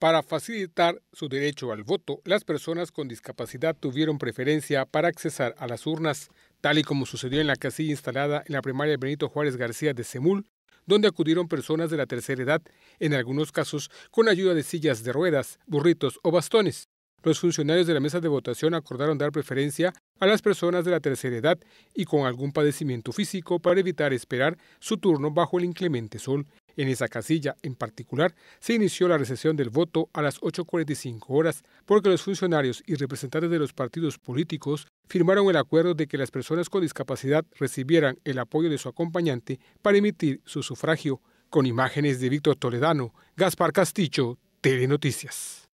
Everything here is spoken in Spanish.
Para facilitar su derecho al voto, las personas con discapacidad tuvieron preferencia para accesar a las urnas, tal y como sucedió en la casilla instalada en la primaria Benito Juárez García de Semul, donde acudieron personas de la tercera edad, en algunos casos con ayuda de sillas de ruedas, burritos o bastones. Los funcionarios de la mesa de votación acordaron dar preferencia a las personas de la tercera edad y con algún padecimiento físico para evitar esperar su turno bajo el inclemente sol. En esa casilla, en particular, se inició la recesión del voto a las 8.45 horas porque los funcionarios y representantes de los partidos políticos firmaron el acuerdo de que las personas con discapacidad recibieran el apoyo de su acompañante para emitir su sufragio. Con imágenes de Víctor Toledano, Gaspar Castillo, Telenoticias.